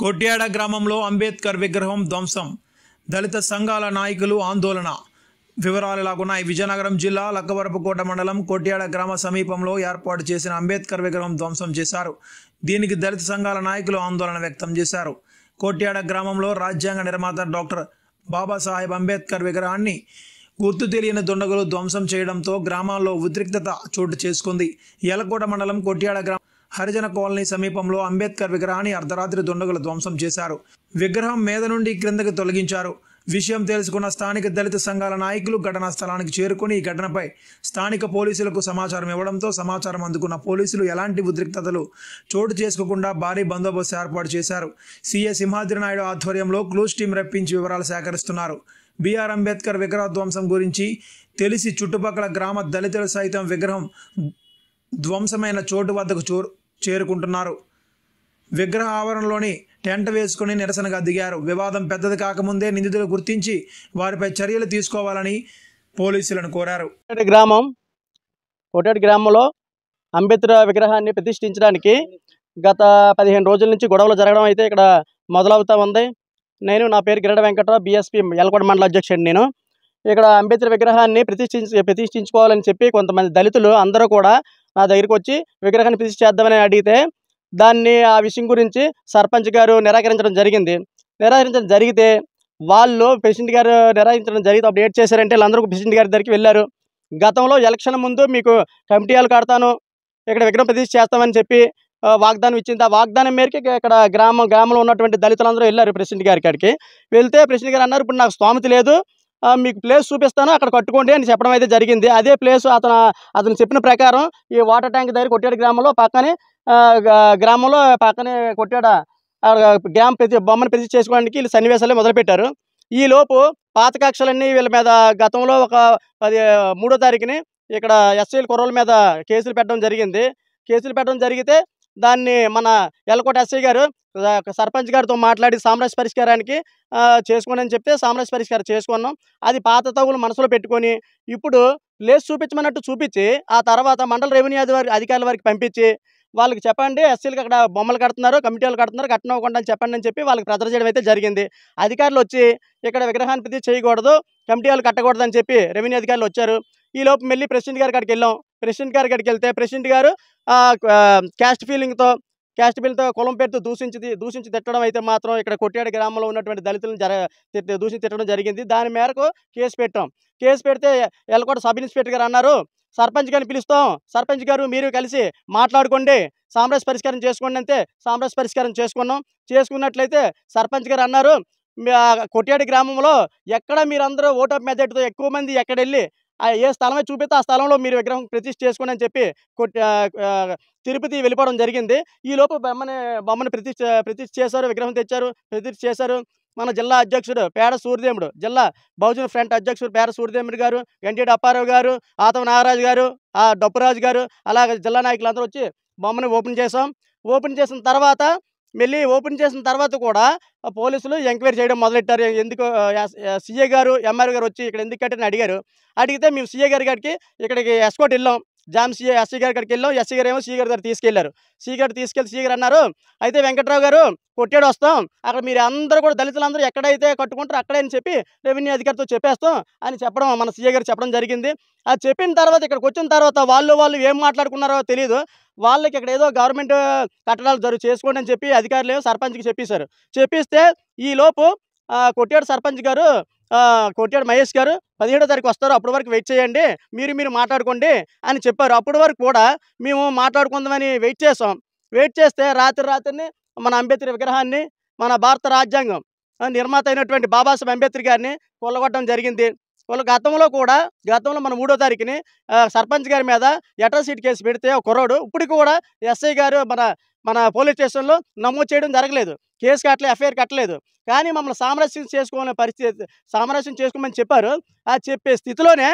కొట్యాడ గ్రామంలో అంబేద్కర్ విగ్రహం ధ్వంసం దళిత సంఘాల నాయకులు ఆందోళన వివరాలు లాగున్నాయి విజయనగరం జిల్లా లక్కవరపుకోట మండలం కొట్యాడ గ్రామ సమీపంలో ఏర్పాటు చేసిన అంబేద్కర్ విగ్రహం ధ్వంసం చేశారు దీనికి దళిత సంఘాల నాయకులు ఆందోళన వ్యక్తం చేశారు కొట్యాడ గ్రామంలో రాజ్యాంగ నిర్మాత డాక్టర్ బాబాసాహెబ్ అంబేద్కర్ విగ్రహాన్ని గుర్తు తెలియని దుండగులు ధ్వంసం చేయడంతో గ్రామాల్లో ఉద్రిక్తత చోటు చేసుకుంది ఎలకోట మండలం కొట్యాడ గ్రామం హరిజన కాలనీ సమీపంలో అంబేద్కర్ విగ్రహాన్ని అర్ధరాత్రి దుండగులు ధ్వంసం చేశారు విగ్రహం మీద నుండి క్రిందకి తొలగించారు విషయం తెలుసుకున్న స్థానిక దళిత సంఘాల నాయకులు ఘటనా స్థలానికి చేరుకుని ఈ ఘటనపై స్థానిక పోలీసులకు సమాచారం ఇవ్వడంతో సమాచారం అందుకున్న పోలీసులు ఎలాంటి ఉద్రిక్తతలు చోటు చేసుకోకుండా భారీ బందోబస్తు ఏర్పాటు చేశారు సీఏ సింహాద్రి నాయుడు ఆధ్వర్యంలో క్లూస్ టీం రప్పించి వివరాలు సేకరిస్తున్నారు బీఆర్ అంబేద్కర్ విగ్రహధ్వంసం గురించి తెలిసి చుట్టుపక్కల గ్రామ దళితులు సైతం విగ్రహం ధ్వంసమైన చోటు వద్దకు చోరు చేరుకుంటున్నారు విగ్రహ ఆవరణలోని టెంట్ వేసుకుని నిరసనగా దిగారు వివాదం పెద్దది కాకముందే నిందితులు గుర్తించి వారిపై చర్యలు తీసుకోవాలని పోలీసులను కోరారు గ్రామం కోటేటి గ్రామంలో అంబేద్కర్ విగ్రహాన్ని ప్రతిష్ఠించడానికి గత పదిహేను రోజుల నుంచి గొడవలు జరగడం అయితే ఇక్కడ మొదలవుతూ ఉంది నేను నా పేరు గిరడ వెంకట్రావు బీఎస్పీ ఎలకొండ మండల అధ్యక్షుడు నేను ఇక్కడ అంబేద్కర్ విగ్రహాన్ని ప్రతిష్ఠించి ప్రతిష్ఠించుకోవాలని చెప్పి కొంతమంది దళితులు అందరూ కూడా నా దగ్గరికి వచ్చి విగ్రహాన్ని పిలిచి చేద్దామని అడిగితే దాన్ని ఆ విషయం గురించి సర్పంచ్ గారు నిరాకరించడం జరిగింది నిరాకరించడం జరిగితే వాళ్ళు ప్రెసిడెంట్ గారు నిరాకరించడం జరిగితే అప్పుడు ఏడ్ చేశారంటే వీళ్ళందరూ ప్రెసిడెంట్ గారి దగ్గరికి వెళ్ళారు గతంలో ఎలక్షన్ ముందు మీకు కమిటీ వాళ్ళు కడతాను ఇక్కడ విగ్రహం ప్రతిష్ఠ చేస్తామని చెప్పి వాగ్దానం ఇచ్చింది ఆ వాగ్దానం మేరకు ఇక్కడ గ్రామం గ్రామంలో ఉన్నటువంటి దళితులందరూ వెళ్ళారు ప్రెసిడెంట్ గారి కాడికి వెళ్తే ప్రెసిడెంట్ గారు అన్నారు ఇప్పుడు నాకు స్తోమత లేదు మీకు ప్లేస్ చూపిస్తాను అక్కడ కట్టుకోండి అని చెప్పడం అయితే జరిగింది అదే ప్లేస్ అతను అతను చెప్పిన ప్రకారం ఈ వాటర్ ట్యాంక్ దగ్గర కొట్టాడు గ్రామంలో పక్కనే గ్రామంలో పక్కనే కొట్టేడ గ్రామ ప్రతి బొమ్మను ప్రతి చేసుకోవడానికి వీళ్ళు సన్నివేశాలే మొదలుపెట్టారు ఈలోపు పాత కక్షలన్నీ వీళ్ళ మీద గతంలో ఒక పది మూడో తారీఖుని ఇక్కడ ఎస్సీల కుర్రోల మీద కేసులు పెట్టడం జరిగింది కేసులు పెట్టడం జరిగితే దాన్ని మన ఎల్కోట ఎస్ఐ గారు సర్పంచ్ గారితో మాట్లాడి సామ్రాజ్య పరిష్కారానికి చేసుకోనని చెప్తే సామ్రాజ్య పరిష్కారం చేసుకున్నాం అది పాత తగులు మనసులో పెట్టుకొని ఇప్పుడు లేస్ చూపించమన్నట్టు చూపించి ఆ తర్వాత మండల రెవెన్యూ అధికారుల వారికి పంపించి వాళ్ళకి చెప్పండి ఎస్సీలకు అక్కడ బొమ్మలు కడుతున్నారు కమిటీలు కడుతున్నారు అవ్వకుండా అని చెప్పండి అని చెప్పి వాళ్ళకి ప్రజలు చేయడం అయితే జరిగింది అధికారులు వచ్చి ఇక్కడ విగ్రహాన్ని ప్రతి చేయకూడదు కమిటీ వాళ్ళు కట్టకూడదు అని చెప్పి రెవెన్యూ అధికారులు వచ్చారు ఈ లోపు మళ్ళీ ప్రెసిడెంట్ గారి కాడికి వెళ్ళాం ప్రెసిడెంట్ గారి గడికి వెళ్తే ప్రెసిడెంట్ గారు క్యాస్ట్ ఫీలింగ్తో క్యాస్ట్ ఫీలింగ్తో కులం పేరుతో దూషించి దూషించి తిట్టడం అయితే మాత్రం ఇక్కడ కొట్టాడు గ్రామంలో ఉన్నటువంటి దళితులను జర దూషించి తిట్టడం జరిగింది దాని మేరకు కేసు పెట్టాం కేసు పెడితే ఎల్లకోట సబ్ ఇన్స్పెక్టర్ గారు అన్నారు సర్పంచ్ గారిని పిలుస్తాం సర్పంచ్ గారు మీరు కలిసి మాట్లాడుకోండి సామ్రాజ్య పరిష్కారం చేసుకోండి అంతే సామ్రాజ్య పరిష్కారం చేసుకున్నాం చేసుకున్నట్లయితే సర్పంచ్ గారు అన్నారు కొట్టాడి గ్రామంలో ఎక్కడ మీరందరూ ఓటప్ మెజార్టీతో ఎక్కువ మంది ఎక్కడెళ్ళి ఏ స్థలమే చూపిస్తే ఆ స్థలంలో మీరు విగ్రహం ప్రతిష్ఠ చేసుకోండి అని చెప్పి తిరుపతి వెళ్ళిపోవడం జరిగింది ఈ లోపు బొమ్మని బొమ్మని ప్రతిష్ఠ ప్రతిష్ఠ చేశారు విగ్రహం తెచ్చారు ప్రతిష్ఠ చేశారు మన జిల్లా అధ్యక్షుడు పేడ సూర్యదేముడు జిల్లా బహుజన ఫ్రంట్ అధ్యక్షుడు పేడ సూర్యదేముడు గారు ఎన్టీ అప్పారావు గారు ఆతవ నాగరాజు గారు ఆ డప్పురాజు గారు అలాగే జిల్లా నాయకులందరూ వచ్చి బొమ్మని ఓపెన్ చేసాం ఓపెన్ చేసిన తర్వాత మళ్ళీ ఓపెన్ చేసిన తర్వాత కూడా పోలీసులు ఎంక్వైరీ చేయడం మొదలెట్టారు ఎందుకు సీఏ గారు ఎంఆర్ గారు వచ్చి ఇక్కడ ఎందుకు కట్టారని అడిగారు అడిగితే మేము సీఏ గారి గారికి ఇక్కడికి ఎస్కోట్ వెళ్ళాం జామ్ సీ ఎస్సీ గారి ఇక్కడికి వెళ్ళాం ఎస్సీ గారు ఏమో సీ గారి దగ్గర తీసుకెళ్లారు సీ గారు తీసుకెళ్లి సీ గారు అన్నారు అయితే వెంకట్రావు గారు కొట్టాడు వస్తాం అక్కడ మీరు అందరూ కూడా దళితులందరూ ఎక్కడైతే కట్టుకుంటారో అక్కడే అని చెప్పి రెవెన్యూ అధికారితో చెప్పేస్తాం అని చెప్పడం మన సీఏ గారు చెప్పడం జరిగింది అది చెప్పిన తర్వాత ఇక్కడికి వచ్చిన తర్వాత వాళ్ళు వాళ్ళు ఏం మాట్లాడుకున్నారో తెలియదు వాళ్ళకి ఇక్కడ ఏదో గవర్నమెంట్ కట్టడాలు జరుగు చేసుకోండి అని చెప్పి అధికారులు సర్పంచ్కి చెప్పేశారు చెప్పిస్తే ఈలోపు కొట్టాడు సర్పంచ్ గారు కొట్టాడు మహేష్ గారు పదిహేడో తారీఖు వస్తారు అప్పటి వరకు వెయిట్ చేయండి మీరు మీరు మాట్లాడుకోండి అని చెప్పారు అప్పటి వరకు కూడా మేము మాట్లాడుకుందామని వెయిట్ చేసాం వెయిట్ చేస్తే రాత్రి రాత్రిని మన అంబేద్కర్ విగ్రహాన్ని మన భారత రాజ్యాంగం నిర్మాత అయినటువంటి బాబాసాహెబ్ అంబేద్కర్ గారిని కొల్లగొట్టడం జరిగింది వాళ్ళు గతంలో కూడా గతంలో మన మూడో తారీఖుని సర్పంచ్ గారి మీద సీట్ కేసు పెడితే కుర్రోడు ఇప్పటికి కూడా ఎస్ఐ గారు మన మన పోలీస్ స్టేషన్లో నమోదు చేయడం జరగలేదు కేసు కట్టలేదు ఎఫ్ఐఆర్ కట్టలేదు కానీ మమ్మల్ని సామరస్యం చేసుకోవాలనే పరిస్థితి సామరస్యం చేసుకోమని చెప్పారు ఆ చెప్పే స్థితిలోనే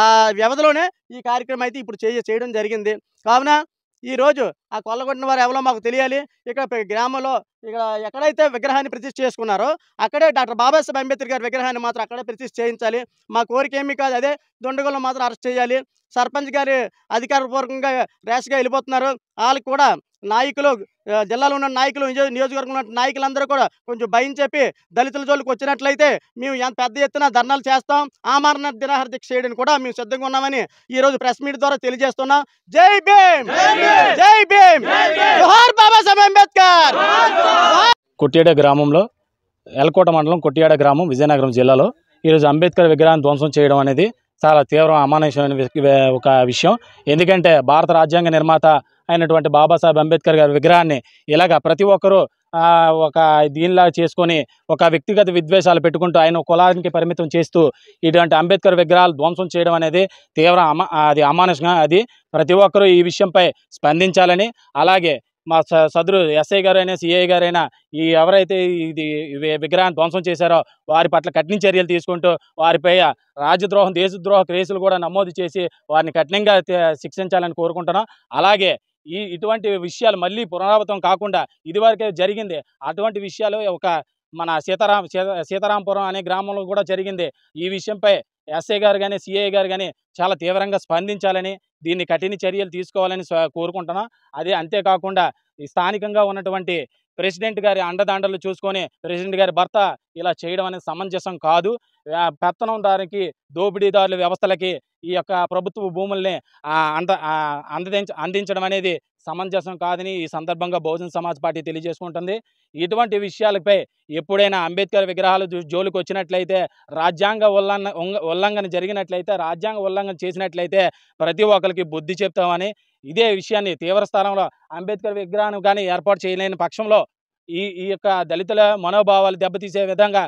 ఆ వ్యవధిలోనే ఈ కార్యక్రమం అయితే ఇప్పుడు చేయడం జరిగింది కావున ఈరోజు ఆ కొల్లగొట్టిన వారు ఎవరో మాకు తెలియాలి ఇక్కడ గ్రామంలో ఇక్కడ ఎక్కడైతే విగ్రహాన్ని ప్రతిష్ఠ చేసుకున్నారో అక్కడే డాక్టర్ బాబాసాహెబ్ అంబేద్కర్ గారి విగ్రహాన్ని మాత్రం అక్కడే ప్రతిష్ఠ చేయించాలి మా కోరిక ఏమీ కాదు అదే దొండగల్లో మాత్రం అరెస్ట్ చేయాలి సర్పంచ్ గారి అధికారపూర్వకంగా ర్యాష్గా వెళ్ళిపోతున్నారు వాళ్ళకి కూడా నాయకులు జిల్లాలో ఉన్న నాయకులు నియోజకవర్గం ఉన్న నాయకులందరూ కూడా కొంచెం భయం చెప్పి దళితుల జోలికి వచ్చినట్లయితే మేము ఎంత పెద్ద ఎత్తున ధర్నాలు చేస్తాం ఆమరణ దినహార దీక్ష చేయడానికి కూడా మేము సిద్ధంగా ఉన్నామని ఈరోజు ప్రెస్ మీట్ ద్వారా తెలియజేస్తున్నాం జై భీమ్ జై భీమ్ కొట్టియాడ గ్రామంలో ఎల్కోట మండలం కొట్టియాడ గ్రామం విజయనగరం జిల్లాలో ఈరోజు అంబేద్కర్ విగ్రహాన్ని ధ్వంసం చేయడం అనేది చాలా తీవ్రం అమానుషమైన ఒక విషయం ఎందుకంటే భారత రాజ్యాంగ నిర్మాత అయినటువంటి బాబాసాహెబ్ అంబేద్కర్ గారి విగ్రహాన్ని ఇలాగ ప్రతి ఒక్కరూ ఒక దీనిలా చేసుకొని ఒక వ్యక్తిగత విద్వేషాలు పెట్టుకుంటూ ఆయన కులానికి పరిమితం చేస్తూ ఇటువంటి అంబేద్కర్ విగ్రహాలు ధ్వంసం చేయడం అనేది తీవ్ర అమా అది అమానుషంగా అది ప్రతి ఒక్కరూ ఈ విషయంపై స్పందించాలని అలాగే మా సదరు ఎస్ఐ గారైనా సిఐ గారైనా ఈ ఎవరైతే ఇది విగ్రహాన్ని ధ్వంసం చేశారో వారి పట్ల కఠిన చర్యలు తీసుకుంటూ వారిపై రాజద్రోహం దేశద్రోహ కేసులు కూడా నమోదు చేసి వారిని కఠినంగా శిక్షించాలని కోరుకుంటున్నాం అలాగే ఈ ఇటువంటి విషయాలు మళ్ళీ పునరావృతం కాకుండా ఇదివరకే జరిగింది అటువంటి విషయాలు ఒక మన సీతారాం సీతారాంపురం అనే గ్రామంలో కూడా జరిగింది ఈ విషయంపై ఎస్ఐ గారు కానీ సిఐ గారు కానీ చాలా తీవ్రంగా స్పందించాలని దీన్ని కఠిన చర్యలు తీసుకోవాలని కోరుకుంటున్నాం అదే అంతేకాకుండా స్థానికంగా ఉన్నటువంటి ప్రెసిడెంట్ గారి అండదాండలు చూసుకొని ప్రెసిడెంట్ గారి భర్త ఇలా చేయడం అనేది సమంజసం కాదు పెత్తనం దారికి దోపిడీదారుల వ్యవస్థలకి ఈ యొక్క ప్రభుత్వ భూముల్ని అంద అందదించ అందించడం అనేది సమంజసం కాదని ఈ సందర్భంగా బహుజన సమాజ్ పార్టీ తెలియజేసుకుంటుంది ఇటువంటి విషయాలపై ఎప్పుడైనా అంబేద్కర్ విగ్రహాలు జోలికి వచ్చినట్లయితే రాజ్యాంగ ఉల్లంఘన ఉల్లంఘన జరిగినట్లయితే రాజ్యాంగ ఉల్లంఘన చేసినట్లయితే ప్రతి ఒక్కరికి బుద్ధి చెప్తామని ఇదే విషయాన్ని తీవ్ర స్థానంలో అంబేద్కర్ విగ్రహాన్ని కానీ ఏర్పాటు చేయలేని పక్షంలో ఈ ఈ యొక్క దళితుల మనోభావాలు దెబ్బతీసే విధంగా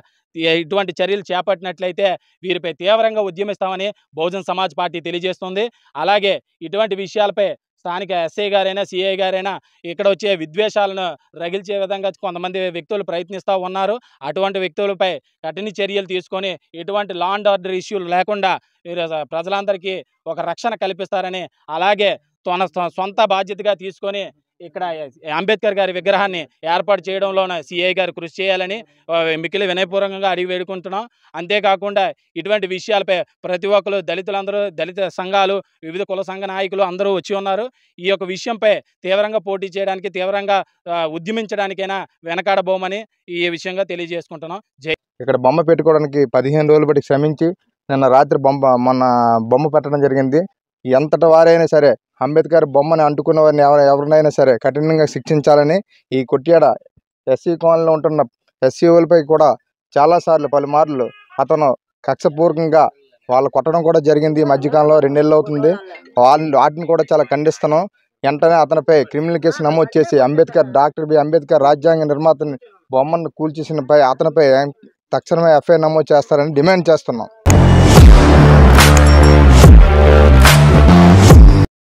ఇటువంటి చర్యలు చేపట్టినట్లయితే వీరిపై తీవ్రంగా ఉద్యమిస్తామని బహుజన్ సమాజ్ పార్టీ తెలియజేస్తుంది అలాగే ఇటువంటి విషయాలపై స్థానిక ఎస్ఐ గారైనా సిఐ గారైనా ఇక్కడ వచ్చే విద్వేషాలను రగిల్చే విధంగా కొంతమంది వ్యక్తులు ప్రయత్నిస్తూ ఉన్నారు అటువంటి వ్యక్తులపై కఠిన చర్యలు తీసుకొని ఎటువంటి లా అండ్ ఆర్డర్ ఇష్యూలు లేకుండా ప్రజలందరికీ ఒక రక్షణ కల్పిస్తారని అలాగే తన సొంత బాధ్యతగా తీసుకొని ఇక్కడ అంబేద్కర్ గారి విగ్రహాన్ని ఏర్పాటు చేయడంలోన సిఐ గారు కృషి చేయాలని మిక్కిలి వినయపూర్వకంగా అడిగి వేడుకుంటున్నాం అంతేకాకుండా ఇటువంటి విషయాలపై ప్రతి ఒక్కరు దళితులందరూ దళిత సంఘాలు వివిధ కుల సంఘ నాయకులు అందరూ వచ్చి ఉన్నారు ఈ యొక్క విషయంపై తీవ్రంగా పోటీ చేయడానికి తీవ్రంగా ఉద్యమించడానికైనా వెనకాడబోమని ఈ విషయంగా తెలియజేసుకుంటున్నాం జై ఇక్కడ బొమ్మ పెట్టుకోవడానికి పదిహేను రోజులు బట్టి శ్రమించి నిన్న రాత్రి బొమ్మ మొన్న బొమ్మ పెట్టడం జరిగింది ఎంతటి వారైనా సరే అంబేద్కర్ బొమ్మని అంటుకున్న వారిని ఎవరు ఎవరినైనా సరే కఠినంగా శిక్షించాలని ఈ కొట్టియాడ ఎస్సీ కోణంలో ఉంటున్న ఎస్సీఓలపై కూడా చాలాసార్లు పలుమార్లు అతను కక్షపూర్వకంగా వాళ్ళు కొట్టడం కూడా జరిగింది ఈ మధ్యకాలంలో రెండేళ్ళు అవుతుంది వాళ్ళు వాటిని కూడా చాలా ఖండిస్తున్నాం వెంటనే అతనిపై క్రిమినల్ కేసు నమోదు చేసి అంబేద్కర్ డాక్టర్ బి అంబేద్కర్ రాజ్యాంగ నిర్మాతని బొమ్మను కూల్చేసినపై అతనిపై తక్షణమే ఎఫ్ఐఆర్ నమోదు చేస్తారని డిమాండ్ చేస్తున్నాం